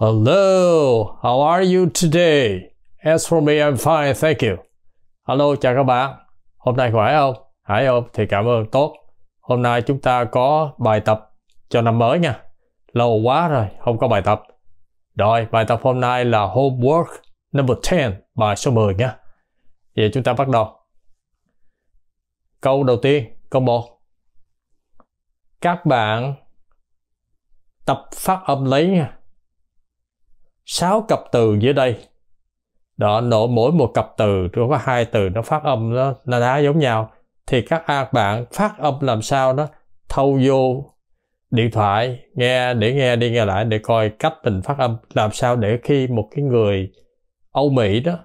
Hello, how are you today? As for me, I'm fine, thank you. Hello, chào các bạn. Hôm nay khỏe không? Hãy không? Thì cảm ơn tốt. Hôm nay chúng ta có bài tập cho năm mới nha. Lâu quá rồi, không có bài tập. Rồi, bài tập hôm nay là Homework number 10, bài số 10 nha. Vậy chúng ta bắt đầu. Câu đầu tiên, câu 1. Các bạn tập phát âm lấy nha sáu cặp từ dưới đây đó nổ mỗi một cặp từ nó có hai từ nó phát âm nó nó đá giống nhau thì các bạn phát âm làm sao đó, thâu vô điện thoại nghe để nghe đi nghe lại để coi cách mình phát âm làm sao để khi một cái người Âu Mỹ đó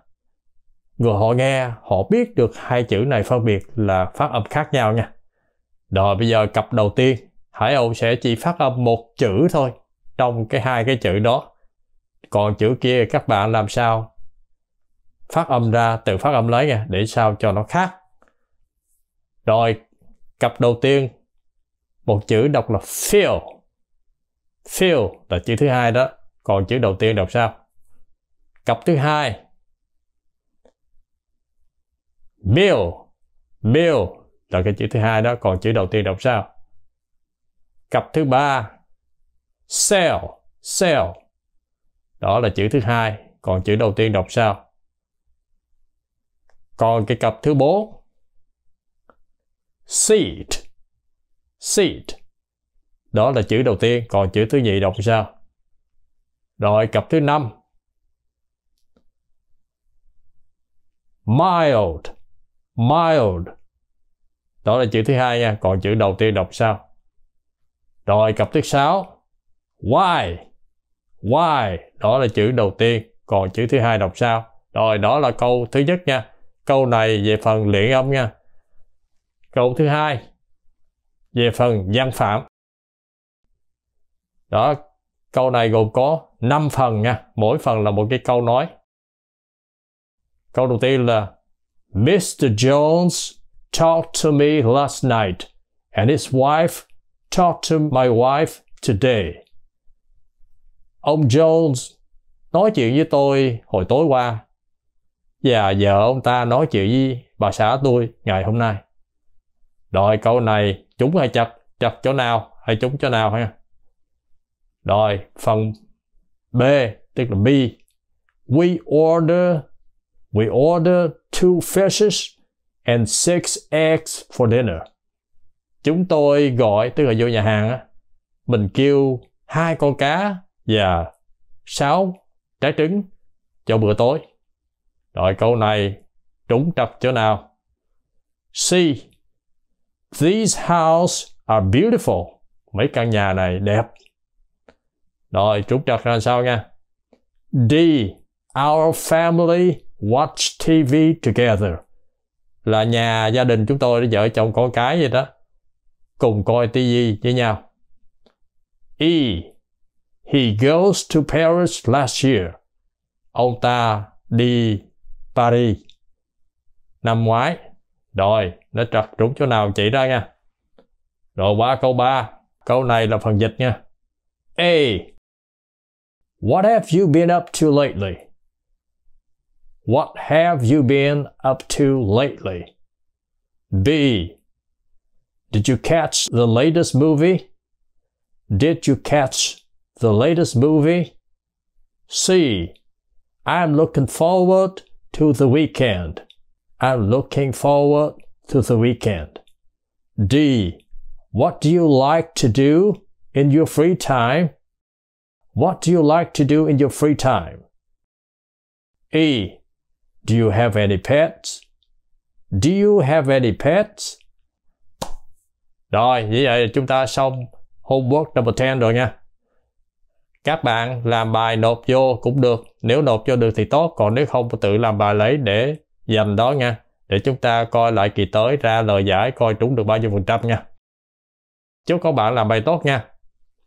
người họ nghe họ biết được hai chữ này phân biệt là phát âm khác nhau nha rồi bây giờ cặp đầu tiên Hải Âu sẽ chỉ phát âm một chữ thôi trong cái hai cái chữ đó còn chữ kia các bạn làm sao phát âm ra từ phát âm lấy nha để sao cho nó khác rồi cặp đầu tiên một chữ đọc là feel feel là chữ thứ hai đó còn chữ đầu tiên đọc sao cặp thứ hai bill bill là cái chữ thứ hai đó còn chữ đầu tiên đọc sao cặp thứ ba sell sell đó là chữ thứ hai còn chữ đầu tiên đọc sao còn cái cặp thứ bốn seat seat đó là chữ đầu tiên còn chữ thứ nhì đọc sao rồi cặp thứ năm mild mild đó là chữ thứ hai nha còn chữ đầu tiên đọc sao rồi cặp thứ sáu why Why? Đó là chữ đầu tiên. Còn chữ thứ hai đọc sao? Rồi đó là câu thứ nhất nha. Câu này về phần luyện âm nha. Câu thứ hai về phần văn phạm. Đó, câu này gồm có 5 phần nha. Mỗi phần là một cái câu nói. Câu đầu tiên là Mr. Jones talked to me last night and his wife talked to my wife today. Ông Jones nói chuyện với tôi hồi tối qua và vợ ông ta nói chuyện với bà xã tôi ngày hôm nay. Rồi câu này trúng hay chặt, chặt chỗ nào hay trúng chỗ nào ha? Rồi phần B tức là B. We order we order two fishes and six eggs for dinner. Chúng tôi gọi tức là vô nhà hàng á, mình kêu hai con cá và sáu trái trứng cho bữa tối. Rồi câu này trúng trật chỗ nào? C. These houses are beautiful. Mấy căn nhà này đẹp. Rồi trúng trật ra sao nha. D. Our family watch TV together. Là nhà gia đình chúng tôi, vợ chồng con cái vậy đó. Cùng coi TV với nhau. E. He goes to Paris last year. Ông ta đi Paris năm ngoái. Rồi, nó trật trúng chỗ nào chỉ ra nha. Rồi qua câu 3. Câu này là phần dịch nha. A. What have you been up to lately? What have you been up to lately? B. Did you catch the latest movie? Did you catch the latest movie? C. I'm looking forward to the weekend. I'm looking forward to the weekend. D. What do you like to do in your free time? What do you like to do in your free time? E. Do you have any pets? Do you have any pets? Rồi, như vậy chúng ta xong homework number 10 rồi nha. các bạn làm bài nộp vô cũng được nếu nộp vô được thì tốt còn nếu không tự làm bài lấy để dành đó nha để chúng ta coi lại kỳ tới ra lời giải coi trúng được bao nhiêu phần trăm nha chúc các bạn làm bài tốt nha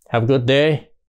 have a good day